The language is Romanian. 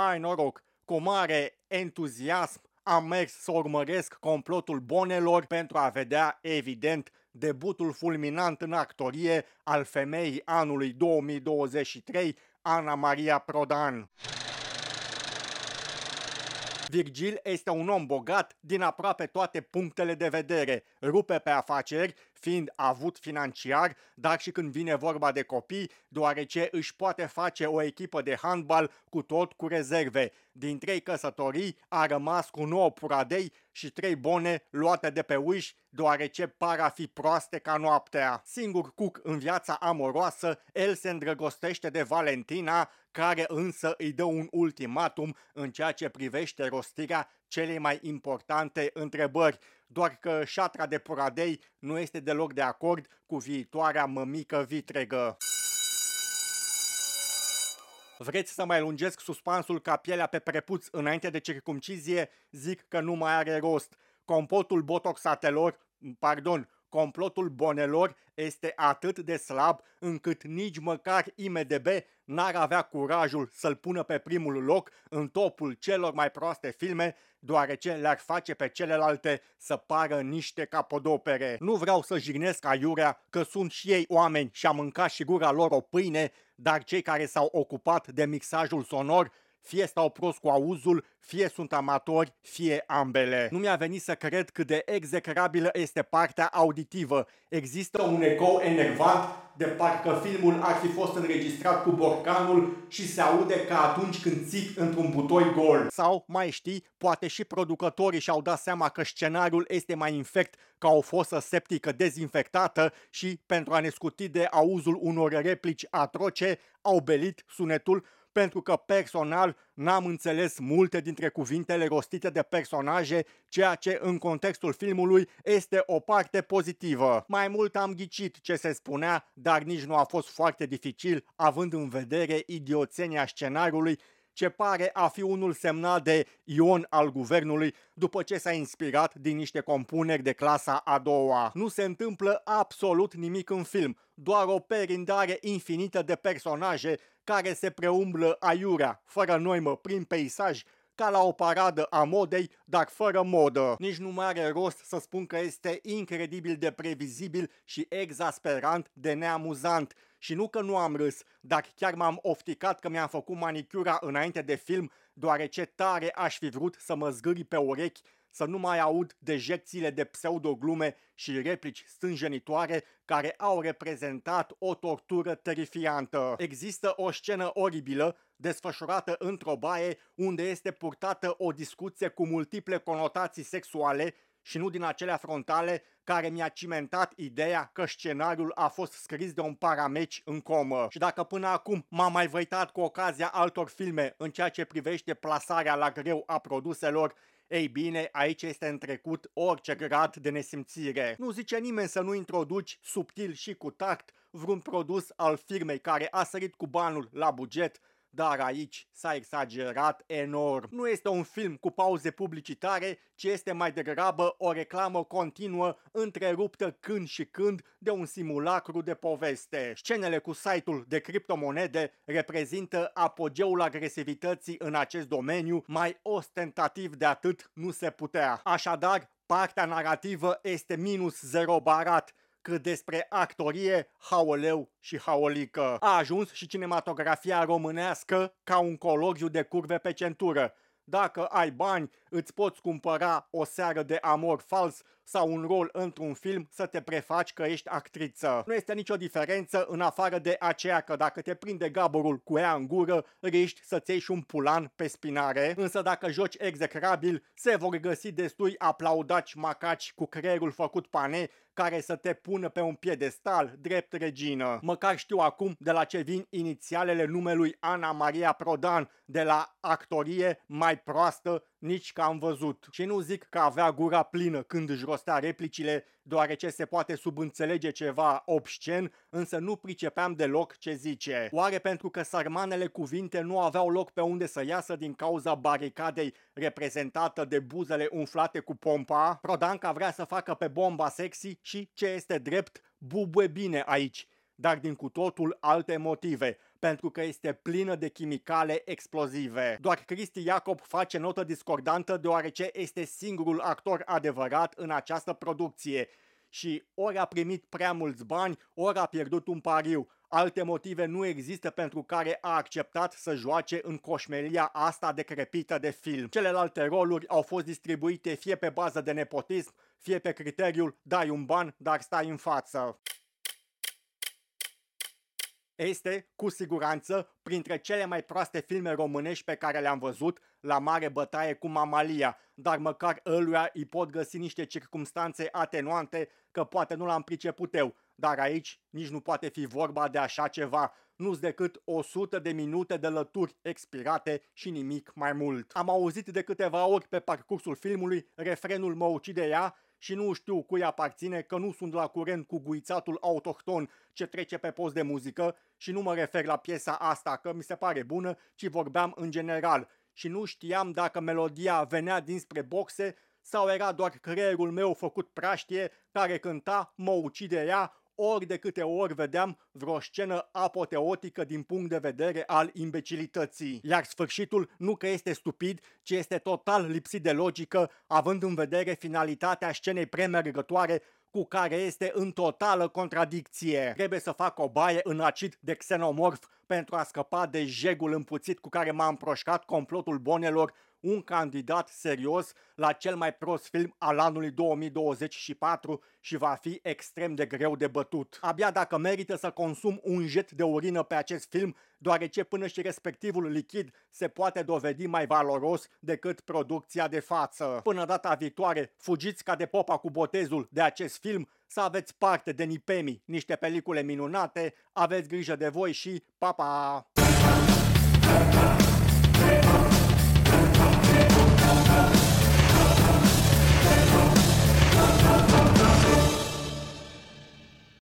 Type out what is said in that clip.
hai noroc, cu mare entuziasm am mers să urmăresc complotul bonelor pentru a vedea, evident, debutul fulminant în actorie al femeii anului 2023, Ana Maria Prodan. Virgil este un om bogat din aproape toate punctele de vedere, rupe pe afaceri fiind avut financiar, dar și când vine vorba de copii, deoarece își poate face o echipă de handbal cu tot cu rezerve. Din trei căsătorii a rămas cu 9 puradei și trei bone luate de pe uși, deoarece par a fi proaste ca noaptea. Singur cuc în viața amoroasă, el se îndrăgostește de Valentina, care însă îi dă un ultimatum în ceea ce privește rostirea celei mai importante întrebări doar că șatra de Poradei nu este deloc de acord cu viitoarea mămică vitregă. Vreți să mai lungesc suspansul ca pielea pe prepuț înainte de circumcizie? Zic că nu mai are rost. Compotul botoxatelor, pardon, complotul bonelor este atât de slab încât nici măcar IMDB n-ar avea curajul să-l pună pe primul loc în topul celor mai proaste filme, deoarece le-ar face pe celelalte să pară niște capodopere. Nu vreau să jignesc aiurea că sunt și ei oameni și a mâncat și gura lor o pâine, dar cei care s-au ocupat de mixajul sonor fie stau prost cu auzul, fie sunt amatori, fie ambele. Nu mi-a venit să cred cât de execrabilă este partea auditivă. Există un ecou enervant de parcă filmul ar fi fost înregistrat cu borcanul și se aude ca atunci când țic într-un butoi gol. Sau, mai știi, poate și producătorii și-au dat seama că scenariul este mai infect ca o fosă septică dezinfectată și, pentru a ne scuti de auzul unor replici atroce, au belit sunetul pentru că personal n-am înțeles multe dintre cuvintele rostite de personaje, ceea ce în contextul filmului este o parte pozitivă. Mai mult am ghicit ce se spunea, dar nici nu a fost foarte dificil, având în vedere idioțenia scenariului ce pare a fi unul semnat de ion al guvernului după ce s-a inspirat din niște compuneri de clasa a doua. Nu se întâmplă absolut nimic în film, doar o perindare infinită de personaje care se preumblă aiurea, fără noimă, prin peisaj, ca la o paradă a modei, dar fără modă. Nici nu mai are rost să spun că este incredibil de previzibil și exasperant de neamuzant și nu că nu am râs, dar chiar m-am ofticat că mi-am făcut manicura înainte de film, deoarece tare aș fi vrut să mă zgârii pe urechi, să nu mai aud dejecțiile de pseudoglume și replici stânjenitoare care au reprezentat o tortură terifiantă. Există o scenă oribilă desfășurată într-o baie unde este purtată o discuție cu multiple conotații sexuale și nu din acelea frontale care mi-a cimentat ideea că scenariul a fost scris de un parameci în comă. Și dacă până acum m-am mai văitat cu ocazia altor filme în ceea ce privește plasarea la greu a produselor, ei bine, aici este întrecut orice grad de nesimțire. Nu zice nimeni să nu introduci subtil și cu tact vreun produs al firmei care a sărit cu banul la buget dar aici s-a exagerat enorm. Nu este un film cu pauze publicitare, ci este mai degrabă o reclamă continuă, întreruptă când și când de un simulacru de poveste. Scenele cu site-ul de criptomonede reprezintă apogeul agresivității în acest domeniu, mai ostentativ de atât nu se putea. Așadar, Partea narrativă este minus zero barat, cât despre actorie, haoleu și haolică. A ajuns și cinematografia românească ca un cologiu de curve pe centură. Dacă ai bani, îți poți cumpăra o seară de amor fals sau un rol într-un film să te prefaci că ești actriță. Nu este nicio diferență în afară de aceea că dacă te prinde gaborul cu ea în gură, riști să-ți iei și un pulan pe spinare, însă dacă joci execrabil, se vor găsi destui aplaudaci macaci cu creierul făcut pane care să te pună pe un piedestal drept regină. Măcar știu acum de la ce vin inițialele numelui Ana Maria Prodan, de la actorie mai proastă nici că am văzut. Și nu zic că avea gura plină când își rostea replicile, deoarece se poate subînțelege ceva obscen, însă nu pricepeam deloc ce zice. Oare pentru că sarmanele cuvinte nu aveau loc pe unde să iasă din cauza baricadei reprezentată de buzele umflate cu pompa? Prodanca vrea să facă pe bomba sexy și, ce este drept, bubuie bine aici, dar din cu totul alte motive – pentru că este plină de chimicale explozive. Doar Cristi Iacob face notă discordantă deoarece este singurul actor adevărat în această producție și ori a primit prea mulți bani, ori a pierdut un pariu. Alte motive nu există pentru care a acceptat să joace în coșmelia asta decrepită de film. Celelalte roluri au fost distribuite fie pe bază de nepotism, fie pe criteriul dai un ban, dar stai în față este, cu siguranță, printre cele mai proaste filme românești pe care le-am văzut, la mare bătaie cu Mamalia, dar măcar ăluia îi pot găsi niște circumstanțe atenuante că poate nu l-am priceput eu, dar aici nici nu poate fi vorba de așa ceva, nu decât 100 de minute de lături expirate și nimic mai mult. Am auzit de câteva ori pe parcursul filmului refrenul Mă ucide ea și nu știu cui aparține că nu sunt la curent cu guițatul autohton ce trece pe post de muzică și nu mă refer la piesa asta că mi se pare bună, ci vorbeam în general și nu știam dacă melodia venea dinspre boxe sau era doar creierul meu făcut praștie care cânta, mă ucide ea, ori de câte ori vedeam vreo scenă apoteotică din punct de vedere al imbecilității. Iar sfârșitul nu că este stupid, ci este total lipsit de logică, având în vedere finalitatea scenei premergătoare cu care este în totală contradicție. Trebuie să fac o baie în acid de xenomorf pentru a scăpa de jegul împuțit cu care m-a împroșcat complotul bonelor un candidat serios la cel mai prost film al anului 2024 și va fi extrem de greu de bătut. Abia dacă merită să consum un jet de urină pe acest film, deoarece până și respectivul lichid se poate dovedi mai valoros decât producția de față. Până data viitoare, fugiți ca de popa cu botezul de acest film să aveți parte de Nipemi, niște pelicule minunate, aveți grijă de voi și papa. pa! love.